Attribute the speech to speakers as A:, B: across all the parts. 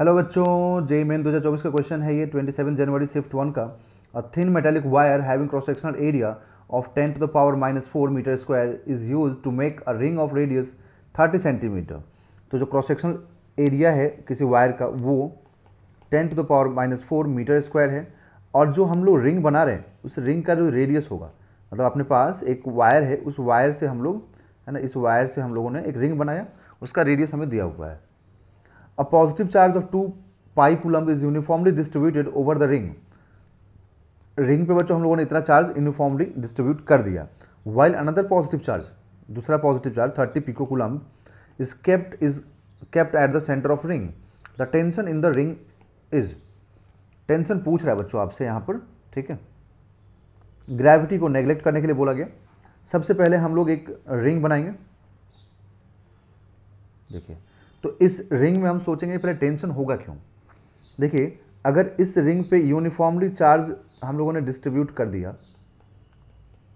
A: hello बच्चों जे main 2024 का question है ये 27 जनवरी शिफ्ट वन का a thin metallic wire having cross sectional area of 10 to the power minus four metre square is use to make a ring of radius 30 centimetre तो जो cross sectional area है किसी wire का वो 10 to the power minus four metre square है और जो हम लोग रिंग बना रहे हैं उस रिंग का जो रेडियस होगा मतलब अपने पास एक वायर है उस वायर से हम लोग है ना इस वायर से हम लोगों ने एक रिंग बनाया उसका रेडियस हमें दिया हुआ है a positive charge of 2 pi coulomb is uniformly distributed over the ring ring पे बच्चों हम लोगों ने इतना चार्ज यूनिफॉर्मली डिस्ट्रीब्यूट कर दिया वाइल अनदर पॉजिटिव चार्ज दूसरा positive charge thirty pico coulomb is kept is kept at the centre of ring the tension in the ring is tension पूछ रहा है बच्चों आपसे यहाँ पर ठीक है ग्रेविटी को नेग्लेक्ट करने के लिए बोला गया सबसे पहले हम लोग एक रिंग बनाएंगे देखिए तो इस रिंग में हम सोचेंगे पहले टेंशन होगा क्यों देखिए अगर इस रिंग पे यूनिफॉर्मली चार्ज हम लोगों ने डिस्ट्रीब्यूट कर दिया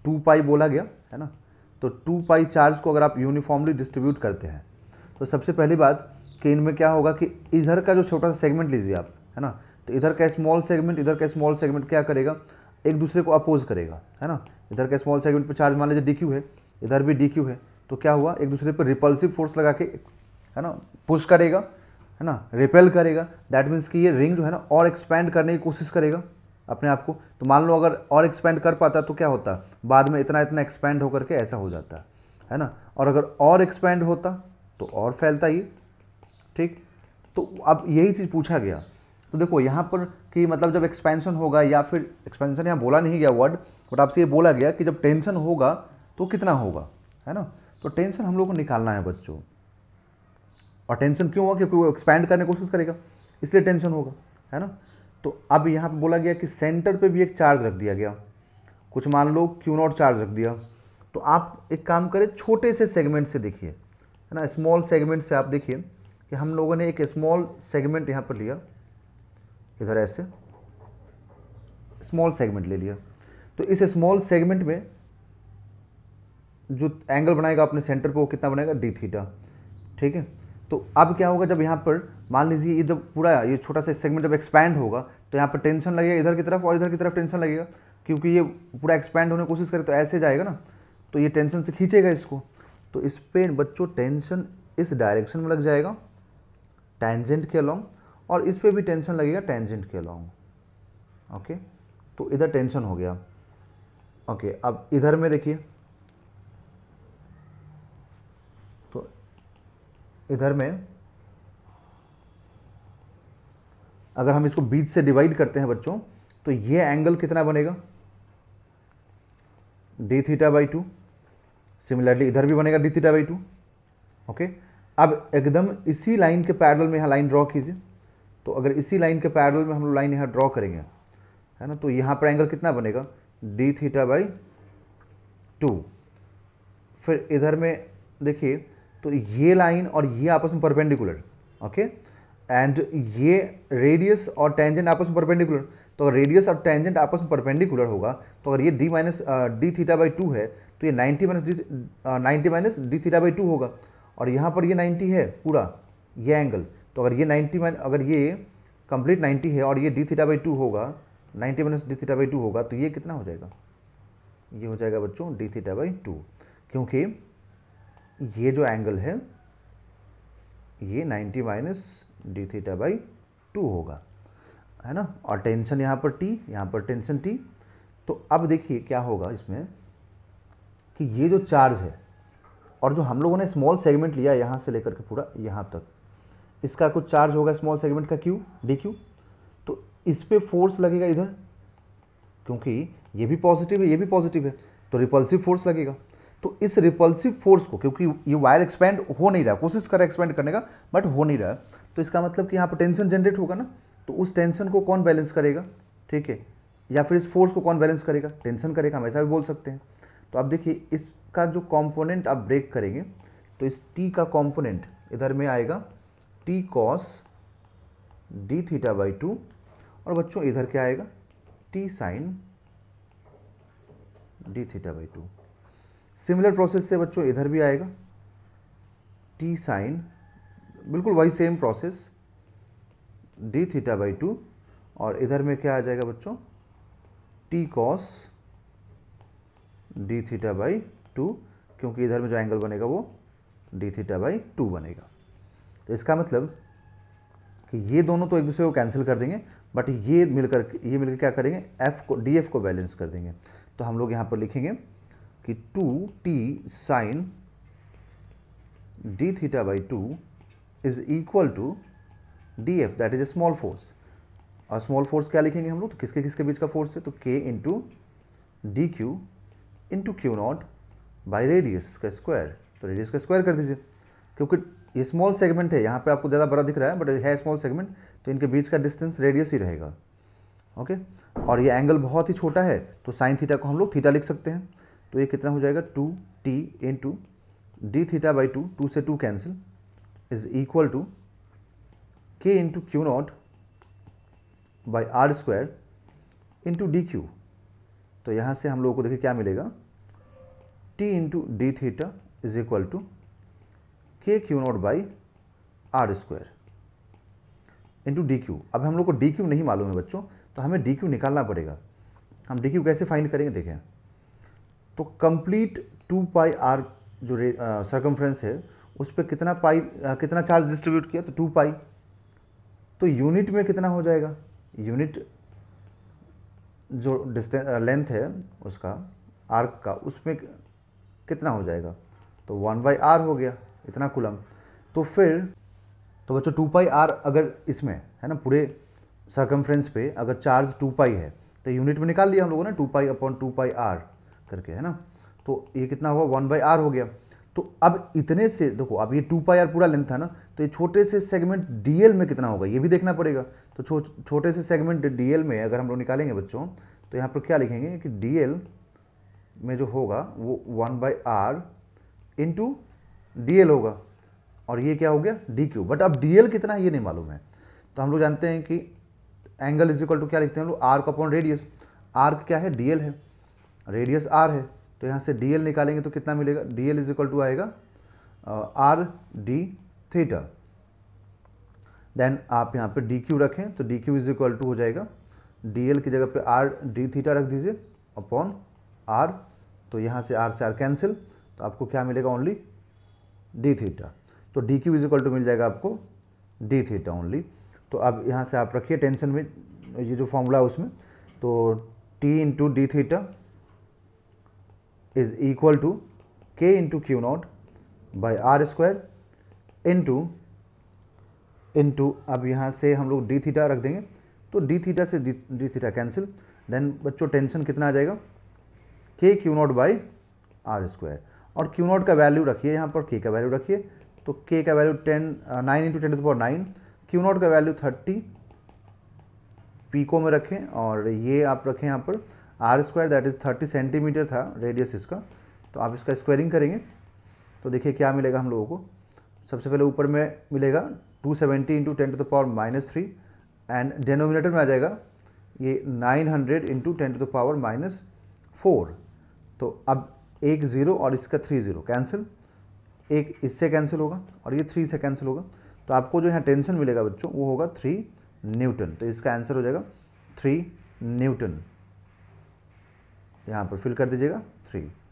A: टू पाई बोला गया है ना तो टू पाई चार्ज को अगर आप यूनिफॉर्मली डिस्ट्रीब्यूट करते हैं तो सबसे पहली बात कि इनमें क्या होगा कि इधर का जो छोटा सा सेगमेंट लीजिए आप है ना तो इधर का स्मॉल सेगमेंट इधर का स्मॉल सेगमेंट क्या करेगा एक दूसरे को अपोज करेगा है ना इधर का स्मॉल सेगमेंट पर चार्ज मान लीजिए डी है इधर भी डी है तो क्या हुआ एक दूसरे पर रिपल्सिव फोर्स लगा के है ना पुश करेगा है ना रिपेल करेगा दैट मीन्स कि ये रिंग जो है ना और एक्सपेंड करने की कोशिश करेगा अपने आप को तो मान लो अगर और एक्सपेंड कर पाता तो क्या होता बाद में इतना इतना एक्सपेंड होकर के ऐसा हो जाता है ना और अगर और एक्सपेंड होता तो और फैलता ये ठीक तो अब यही चीज़ पूछा गया तो देखो यहाँ पर कि मतलब जब एक्सपेंशन होगा या फिर एक्सपेंशन यहाँ बोला नहीं गया वर्ड बट आपसे ये बोला गया कि जब टेंशन होगा तो कितना होगा है ना तो टेंशन हम लोग को निकालना है बच्चों और टेंशन क्यों होगा क्योंकि वो एक्सपैंड करने की कोशिश करेगा इसलिए टेंशन होगा है ना तो अब यहाँ पे बोला गया कि सेंटर पे भी एक चार्ज रख दिया गया कुछ मान लो क्यू नॉट चार्ज रख दिया तो आप एक काम करें छोटे से सेगमेंट से देखिए है ना स्मॉल सेगमेंट से आप देखिए कि हम लोगों ने एक स्मॉल सेगमेंट यहाँ पर लिया इधर ऐसे स्मॉल सेगमेंट ले लिया तो इस स्मॉल सेगमेंट में जो एंगल बनाएगा अपने सेंटर पर वो कितना बनाएगा डी थीटा ठीक है तो अब क्या होगा जब यहाँ पर मान लीजिए ये जब पूरा ये छोटा सा सेगमेंट जब एक्सपैंड होगा तो यहाँ पर टेंशन लगेगा इधर की तरफ और इधर की तरफ टेंशन लगेगा क्योंकि ये पूरा एक्सपैंड होने की कोशिश करे तो ऐसे जाएगा ना तो ये टेंशन से खींचेगा इसको तो इस पर बच्चों टेंशन इस डायरेक्शन में लग जाएगा टेंजेंट के अलॉन्ग और इस पर भी टेंशन लगेगा टेंजेंट के अलॉन्ग ओके तो इधर टेंशन हो गया ओके अब इधर में देखिए इधर में अगर हम इसको बीच से डिवाइड करते हैं बच्चों तो ये एंगल कितना बनेगा D theta by two similarly इधर भी बनेगा D theta by two okay अब एकदम इसी लाइन के पैरल में यहाँ लाइन ड्रॉ कीजिए तो अगर इसी लाइन के पैरल में हम लोग लाइन यहाँ ड्रॉ करेंगे है ना तो यहाँ पर एंगल कितना बनेगा डी थीटा बाई टू फिर इधर में देखिए तो ये लाइन और ये आपस में परपेंडिकुलर ओके एंड ये रेडियस और टेंजेंट आपस में परपेंडिकुलर तो अगर रेडियस और टेंजेंट आपस में परपेंडिकुलर होगा तो अगर ये D minus D theta by two है तो ये 90 minus D ninety minus D theta by two होगा और यहाँ पर ये 90 है पूरा ये एंगल तो अगर ये 90 माइन अगर ये कंप्लीट 90 है और ये डी थीटा बाई टू होगा 90 minus D theta by two होगा तो ये कितना हो जाएगा ये हो जाएगा बच्चों डी थीटा बाई टू क्योंकि ये जो एंगल है ये 90 minus D theta by two होगा है ना और टेंशन यहाँ पर टी यहाँ पर टेंशन टी तो अब देखिए क्या होगा इसमें कि ये जो चार्ज है और जो हम लोगों ने स्मॉल सेगमेंट लिया यहाँ से लेकर के पूरा यहाँ तक इसका कुछ चार्ज होगा स्मॉल सेगमेंट का क्यू डी क्यू तो इस पर फोर्स लगेगा इधर क्योंकि ये भी पॉजिटिव है ये भी पॉजिटिव है तो रिपल्सिव फोर्स लगेगा तो इस रिपल्सिव फोर्स को क्योंकि ये वायर एक्सपैंड हो नहीं रहा कोशिश कर रहा एक्सपेंड करने का बट हो नहीं रहा तो इसका मतलब कि यहाँ पर टेंशन जनरेट होगा ना तो उस टेंशन को कौन बैलेंस करेगा ठीक है या फिर इस फोर्स को कौन बैलेंस करेगा टेंशन करेगा हम ऐसा भी बोल सकते हैं तो आप देखिए इसका जो कॉम्पोनेंट आप ब्रेक करेंगे तो इस टी का कॉम्पोनेंट इधर में आएगा T cos D theta by two और बच्चों इधर क्या आएगा T sine D theta by two similar process से बच्चों इधर भी आएगा टी साइन बिल्कुल वही same process D theta by two और इधर में क्या आ जाएगा बच्चों T cos D theta by two क्योंकि इधर में जो एंगल बनेगा वो डी थीटा बाई टू बनेगा तो इसका मतलब कि ये दोनों तो एक दूसरे को कैंसिल कर देंगे बट ये मिलकर ये मिलकर क्या करेंगे एफ को डी एफ को बैलेंस कर देंगे तो हम लोग यहाँ पर लिखेंगे कि two T sine D theta by two is equal to D F that is a small force और स्मॉल फोर्स क्या लिखेंगे हम लोग तो किसके किसके बीच का फोर्स है तो K into D Q into Q naught by radius का स्क्वायर तो रेडियस का स्क्वायर कर दीजिए क्योंकि ये स्मॉल सेगमेंट है यहाँ पे आपको ज़्यादा बड़ा दिख रहा है बट है स्मॉल सेगमेंट तो इनके बीच का डिस्टेंस रेडियस ही रहेगा ओके और ये एंगल बहुत ही छोटा है तो साइन थीटा को हम लोग थीटा लिख सकते हैं तो ये कितना हो जाएगा two T in two D theta by two two से two cancel is equal to K into Q naught by R square into D Q तो यहाँ से हम लोगों को देखिए क्या मिलेगा T into D theta is equal to K Q naught by R square into D Q अब हम लोग को डी क्यू नहीं मालूम है बच्चों तो हमें डी क्यू निकालना पड़ेगा हम डी क्यू कैसे फाइंड करेंगे देखें तो कंप्लीट टू पाई आर जो सर्कमफ्रेंस uh, है उस पर कितना पाई आ, uh, कितना चार्ज डिस्ट्रीब्यूट किया तो टू पाई तो यूनिट में कितना हो जाएगा यूनिट जो डिस्टेंस लेंथ uh, है उसका आर्क का उसमें कितना हो जाएगा तो वन बाई आर हो गया इतना कुलम तो फिर तो बच्चों टू पाई आर अगर इसमें है ना पूरे सर्कमफ्रेंस पे अगर चार्ज टू पाई है तो यूनिट में निकाल लिया हम लोगों ने two pi upon two pi R करके है ना तो ये कितना हुआ वन बाई आर हो गया तो अब इतने से देखो अब ये टू पाई आर पूरा लेंथ था ना तो ये छोटे से सेगमेंट डीएल में कितना होगा ये भी देखना पड़ेगा तो छो, छोटे से सेगमेंट डीएल में अगर हम लोग निकालेंगे बच्चों तो यहाँ पर क्या लिखेंगे कि डीएल में जो होगा वो one by R into D होगा और ये क्या हो गया डी क्यू बट अब डी कितना है ये नहीं मालूम है तो हम लोग जानते हैं कि एंगल इज इक्वल टू क्या लिखते हैं हम लोग आर्क अपॉन रेडियस आर्क क्या है डी है रेडियस आर है तो यहाँ से डी निकालेंगे तो कितना मिलेगा D L is equal to आएगा आर डी थीटा देन आप यहाँ पे डी क्यू रखें तो D Q is equal to हो जाएगा डी एल की जगह पे आर डी थीटा रख दीजिए अपॉन आर तो यहाँ से आर से आर कैंसिल तो आपको क्या मिलेगा ओनली डी थीटा तो D Q is equal to मिल जाएगा आपको डी थीटा ओनली तो अब यहाँ से आप रखिए टेंशन में ये जो फॉर्मूला है उसमें तो T into D theta is equal to k into q naught by r square into into अब यहाँ से हम लोग डी थीटा रख देंगे तो डी थीटा से डी थीटा कैंसिल देन बच्चों टेंशन कितना आ जाएगा K Q naught by R square और क्यू नॉट का वैल्यू रखिए यहाँ पर के का वैल्यू रखिए तो के का value ten nine into ten to power nine Q naught का वैल्यू थर्टी पीको में रखें और ये आप रखें यहाँ पर R square that is thirty centimetre था रेडियस इसका तो आप इसका स्क्वायरिंग करेंगे तो देखिए क्या मिलेगा हम लोगों को सबसे पहले ऊपर में मिलेगा two seventy into ten to the power minus three and denominator में आ जाएगा ये nine hundred into ten to the power minus four तो अब एक ज़ीरो और इसका थ्री ज़ीरो कैंसिल एक इससे कैंसिल होगा और ये थ्री से कैंसिल होगा तो आपको जो यहाँ टेंशन मिलेगा बच्चों वो होगा थ्री न्यूटन तो इसका आंसर हो जाएगा थ्री न्यूटन यहाँ पर फिल कर दीजिएगा थ्री